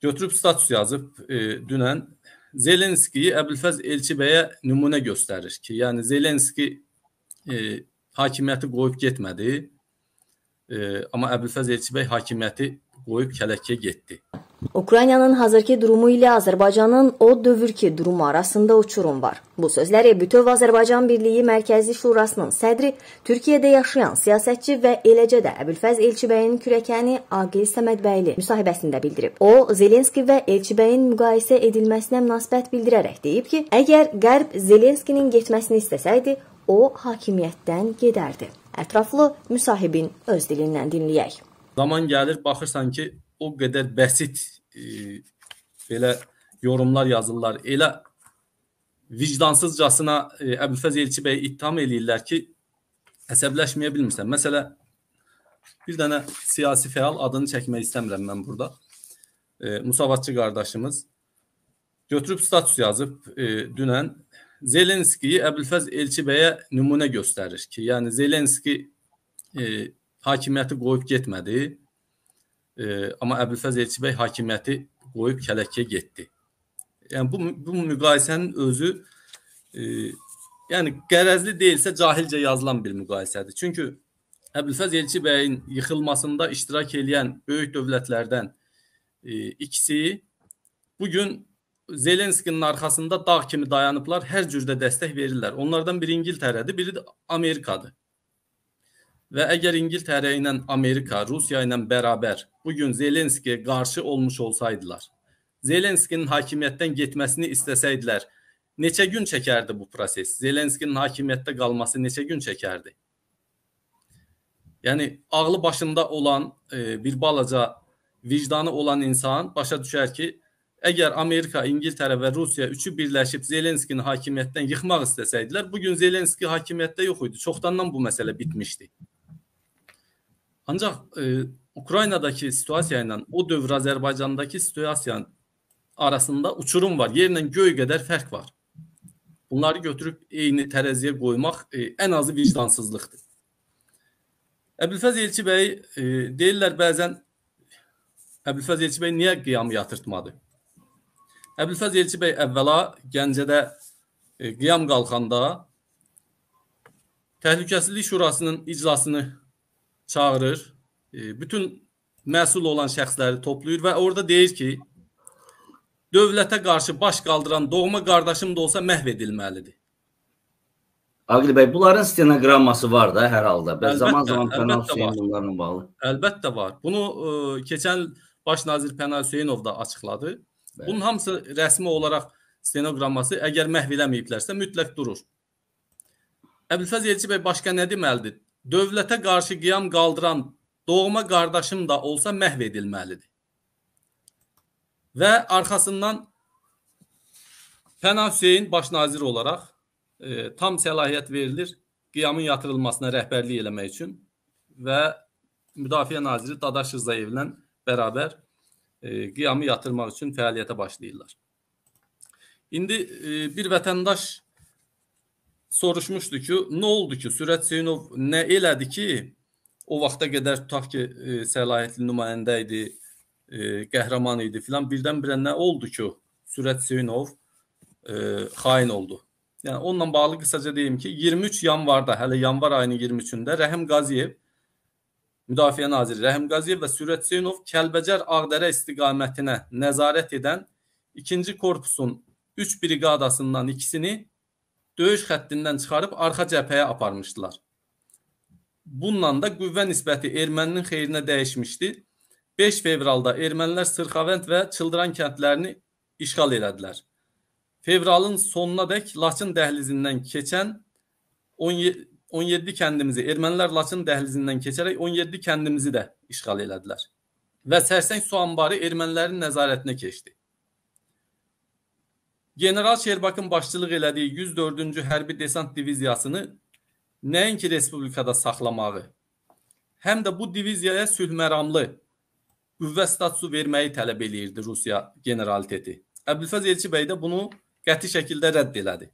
götürüb status yazıb e, dünən Zelenskiyi Əbülfəz Elçi bəyə nümunə göstərir ki, yəni Zelenski e, hakimiyyəti qoyub getmədi. E, amma Əbülfəz Elçi bəy hakimiyyəti qoyub kələkə getdi. Ukraynanın hazırki durumu ilə Azərbaycanın o dövürki durumu arasında uçurum var. Bu sözləri Bütöv Azərbaycan Birliyi Mərkəzi Şurasının sədri, Türkiyədə yaşayan siyasətçi və eləcə də Əbülfəz Elçibəyin kürəkəni Aqil Səmədbəyli müsahibəsində bildirib. O, Zelenski və Elçibəyin müqayisə edilməsinə münasibət bildirərək deyib ki, əgər Qərb Zelenskinin getməsini istəsəydi, o hakimiyyətdən gedərdi. Ətraflı müsahibin öz dilindən dinləyək. Zaman gəlir, baxırsan ki, o qədər bəsit e, belə yorumlar yazırlar. Elə vicdansızcasına e, Əbülfəz Elçi bəy ittiham eləyirlər ki, əsəbləşməyə bilmirsən. Məsələ bir dənə siyasi fəal adını çəkmək istəmirəm mən burada. E, Musavatçı qardaşımız götürüb status yazıb e, dünən Zelenskiyi Əbülfəz Elçi bəyə nümunə göstərir ki, yəni Zelenski e, hakimiyyəti qoyub getmədi. E, amma Əbülfəz Elçi bəy hakimiyyəti qoyub kələkiyə getdi. Yəni bu bu müqayisənin özü e, yəni qərəzli deyilsə cahilcə yazılan bir müqayisədir. Çünki Əbülfəz Elçi bəyin yıxılmasında iştirak edən böyük dövlətlərdən e, ikisi bu gün Zelenskinin arxasında dağ kimi dayanıblar, hər cürdə dəstək verirlər. Onlardan biri İngiltərədir, biri də Amerikadır. Və əgər İngiltərə ilə Amerika, Rusiya ilə bərabər bu gün Zelenskiyə qarşı olmuş olsaydılar, Zelenskinin hakimiyyətdən getməsini istəsəydilər, neçə gün çəkərdi bu proses? Zelenskinin hakimiyyətdə qalması neçə gün çəkərdi? Yəni ağlı başında olan e, bir balaca vicdanı olan insan başa düşər ki, əgər Amerika, İngiltərə və Rusiya üçü birləşib Zelenskini hakimiyyətdən yıxmaq istəsəydilər, bu gün Zelenski hakimiyyətdə yox idi. Çoxdandan bu məsələ bitmişdi. Ancaq e, Ukraynadakı situasiya ilə o dövr Azərbaycandakı situasiyanın arasında uçurum var. Yerlə göy qədər fərq var. Bunları götürüb eyni tərəziyə qoymaq e, ən azı vicdansızlıqdır. Əbülfəz Elçi bəy e, deyirlər bəzən Əbülfəz Elçi bəy niyə qiyamı yatırtmadı? Əbülfəz Elçi bəy əvvəla Gəncədə e, qiyam qalxanda Təhlükəsizlik Şurasının iclasını çağırır. E, bütün məsul olan şəxsləri toplayır və orada deyir ki, dövlətə qarşı baş qaldıran doğma qardaşım da olsa məhv edilməlidir. Aqil bəy, bunların stenoqramması var da hər halda. Bəs zaman-zaman Pənah Hüseyn bunlarla bağlı. Əlbəttə var. Bunu ə, e, keçən baş nazir Pənah Hüseynov da açıqladı. Bəli. Bunun hamısı rəsmi olaraq stenoqramması əgər məhv eləməyiblərsə mütləq durur. Əbülfəz Elçi bəy başqa nə deməlidir? dövlətə qarşı qiyam qaldıran doğma qardaşım da olsa məhv edilməlidir. Və arxasından Pəna Hüseyn baş nazir olaraq e, tam səlahiyyət verilir qiyamın yatırılmasına rəhbərlik eləmək üçün və Müdafiə naziri Dadaş Rzayevlə bərabər e, qiyamı yatırmaq üçün fəaliyyətə başlayırlar. İndi e, bir vətəndaş soruşmuşdu ki, nə oldu ki, Sürət Hüseynov nə elədi ki, o vaxta qədər tutaq ki, e, səlahiyyətli nümayəndə idi, e, qəhrəman idi filan, birdən-birə nə oldu ki, Sürət Hüseynov e, xain oldu. Yəni onunla bağlı qısaca deyim ki, 23 yanvarda, hələ yanvar ayının 23-də Rəhim Qaziyev Müdafiə Naziri Rəhim Qaziyev və Sürət Hüseynov Kəlbəcər Ağdərə istiqamətinə nəzarət edən 2-ci korpusun 3 briqadasından ikisini döyüş xəttindən çıxarıb arxa cəbhəyə aparmışdılar. Bununla da qüvvə nisbəti erməninin xeyrinə dəyişmişdi. 5 fevralda ermənilər Sırxavənd və Çıldıran kəndlərini işğal elədilər. Fevralın sonuna dək Laçın dəhlizindən keçən 17 kəndimizi, ermənilər Laçın dəhlizindən keçərək 17 kəndimizi də işğal elədilər. Və Sərsəng su anbarı ermənilərin nəzarətinə keçdi. General Şerbakın başçılıq elədiyi 104-cü hərbi desant diviziyasını nəinki respublikada saxlamağı, həm də bu diviziyaya sülhməramlı qüvvə statusu verməyi tələb eləyirdi Rusiya generaliteti. Əbülfəz Elçi bəy də bunu qəti şəkildə rədd elədi.